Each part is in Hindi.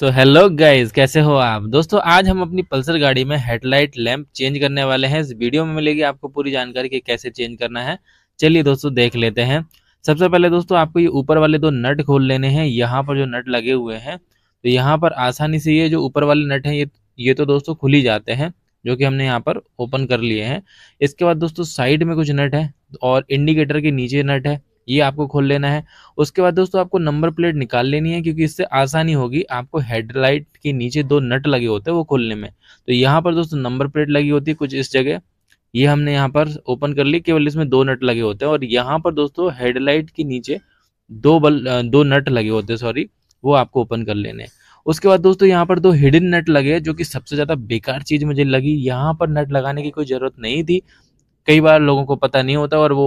सो हेलो गाइस कैसे हो आप दोस्तों आज हम अपनी पल्सर गाड़ी में हेडलाइट लैंप चेंज करने वाले हैं इस वीडियो में मिलेगी आपको पूरी जानकारी कि कैसे चेंज करना है चलिए दोस्तों देख लेते हैं सबसे पहले दोस्तों आपको ये ऊपर वाले दो नट खोल लेने हैं यहाँ पर जो नट लगे हुए हैं तो यहाँ पर आसानी से ये जो ऊपर वाले नट हैं ये ये तो दोस्तों खुल ही जाते हैं जो कि हमने यहाँ पर ओपन कर लिए हैं इसके बाद दोस्तों साइड में कुछ नट है और इंडिकेटर के नीचे नट है ये आपको खोल लेना है उसके बाद दोस्तों आपको नंबर प्लेट निकाल लेनी है क्योंकि इससे आसानी होगी आपको हेडलाइट के नीचे दो नट लगे होते हैं वो खोलने में तो यहाँ पर दोस्तों नंबर प्लेट लगी होती है कुछ इस जगह ये हमने यहाँ पर ओपन कर ली केवल इसमें दो नट लगे होते हैं और यहाँ पर दोस्तों हेडलाइट के नीचे दो बल दो नट लगे होते हैं सॉरी वो आपको ओपन कर लेने उसके बाद दोस्तों यहाँ पर दो हिडन नट लगे जो कि सबसे ज़्यादा बेकार चीज़ मुझे लगी यहाँ पर नट लगाने की कोई ज़रूरत नहीं थी कई बार लोगों को पता नहीं होता और वो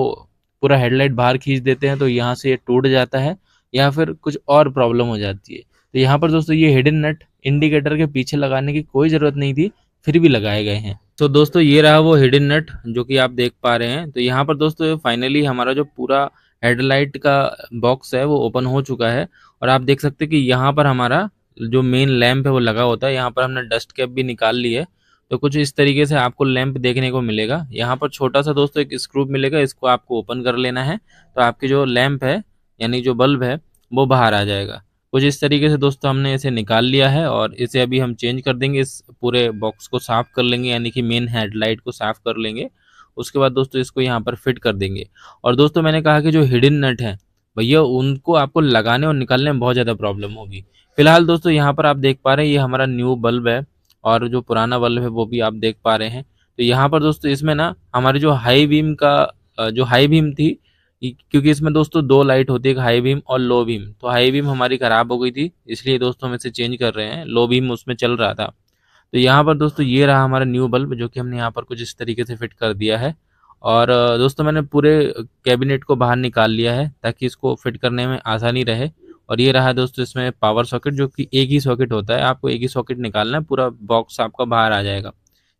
पूरा हेडलाइट बाहर खींच देते हैं तो यहाँ से ये टूट जाता है या फिर कुछ और प्रॉब्लम हो जाती है तो यहाँ पर दोस्तों ये हिडन नट इंडिकेटर के पीछे लगाने की कोई ज़रूरत नहीं थी फिर भी लगाए गए हैं तो दोस्तों ये रहा वो हिडन नट जो कि आप देख पा रहे हैं तो यहाँ पर दोस्तों फाइनली हमारा जो पूरा हेडलाइट का बॉक्स है वो ओपन हो चुका है और आप देख सकते हैं कि यहाँ पर हमारा जो मेन लैम्प है वो लगा होता है यहाँ पर हमने डस्ट कैप भी निकाल ली है तो कुछ इस तरीके से आपको लैंप देखने को मिलेगा यहाँ पर छोटा सा दोस्तों एक स्क्रू मिलेगा इसको आपको ओपन कर लेना है तो आपकी जो लैंप है यानी जो बल्ब है वो बाहर आ जाएगा कुछ इस तरीके से दोस्तों हमने इसे निकाल लिया है और इसे अभी हम चेंज कर देंगे इस पूरे बॉक्स को साफ़ कर लेंगे यानी कि मेन हेडलाइट को साफ़ कर लेंगे उसके बाद दोस्तों इसको यहाँ पर फिट कर देंगे और दोस्तों मैंने कहा कि जो हिडन नट हैं भैया उनको आपको लगाने और निकालने में बहुत ज़्यादा प्रॉब्लम होगी फिलहाल दोस्तों यहाँ पर आप देख पा रहे हैं ये हमारा न्यू बल्ब है और जो पुराना बल्ब है वो भी आप देख पा रहे हैं तो यहाँ पर दोस्तों इसमें ना हमारी जो हाई बीम का जो हाई बीम थी क्योंकि इसमें दोस्तों दो लाइट होती है हाई बीम और लो बीम तो हाई बीम हमारी ख़राब हो गई थी इसलिए दोस्तों हम इसे चेंज कर रहे हैं लो बीम उसमें चल रहा था तो यहाँ पर दोस्तों ये रहा हमारा न्यू बल्ब जो कि हमने यहाँ पर कुछ इस तरीके से फिट कर दिया है और दोस्तों मैंने पूरे कैबिनेट को बाहर निकाल लिया है ताकि इसको फिट करने में आसानी रहे और ये रहा दोस्तों इसमें पावर सॉकेट जो कि एक ही सॉकेट होता है आपको एक ही सॉकेट निकालना है पूरा बॉक्स आपका बाहर आ जाएगा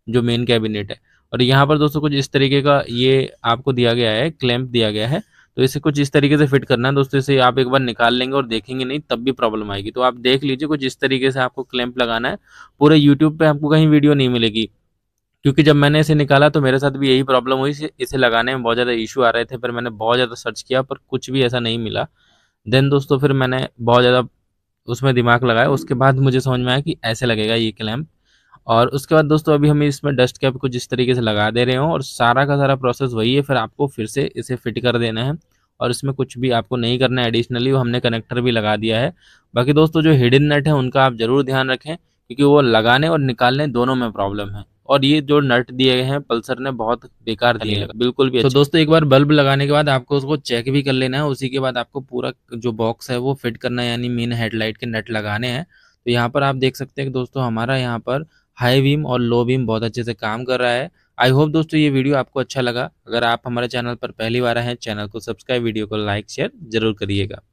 जो मेन कैबिनेट है और यहाँ पर दोस्तों कुछ इस तरीके का ये आपको दिया गया है क्लैम्प दिया गया है तो इसे कुछ इस तरीके से फिट करना है दोस्तों इसे आप एक बार निकाल लेंगे और देखेंगे नहीं तब भी प्रॉब्लम आएगी तो आप देख लीजिए कुछ इस तरीके से आपको क्लैम्प लगाना है पूरे यूट्यूब पे आपको कहीं वीडियो नहीं मिलेगी क्योंकि जब मैंने इसे निकाला तो मेरे साथ भी यही प्रॉब्लम हुई इसे लगाने में बहुत ज़्यादा इशू आ रहे थे पर मैंने बहुत ज़्यादा सर्च किया पर कुछ भी ऐसा नहीं मिला देन दोस्तों फिर मैंने बहुत ज़्यादा उसमें दिमाग लगाया उसके बाद मुझे समझ में आया कि ऐसे लगेगा ये क्लैम्प और उसके बाद दोस्तों अभी हम इसमें डस्ट कैप कुछ इस तरीके से लगा दे रहे हो और सारा का सारा प्रोसेस वही है फिर आपको फिर से इसे फिट कर देना है और इसमें कुछ भी आपको नहीं करना है एडिशनली वो हमने कनेक्टर भी लगा दिया है बाकी दोस्तों जो हिडन नेट है उनका आप ज़रूर ध्यान रखें क्योंकि वो लगाने और निकालने दोनों में प्रॉब्लम है और ये जो नट दिए गए हैं पल्सर ने बहुत बेकार दिए हैं बिल्कुल भी तो दोस्तों एक बार बल्ब लगाने के बाद आपको उसको चेक भी कर लेना है उसी के बाद आपको पूरा जो बॉक्स है वो फिट करना है यानी मेन हेडलाइट के नट लगाने हैं तो यहाँ पर आप देख सकते हैं कि दोस्तों हमारा यहाँ पर हाई बीम और लो बीम बहुत अच्छे से काम कर रहा है आई होप दोस्तों ये वीडियो आपको अच्छा लगा अगर आप हमारे चैनल पर पहली बार आए हैं चैनल को सब्सक्राइब वीडियो को लाइक शेयर जरूर करिएगा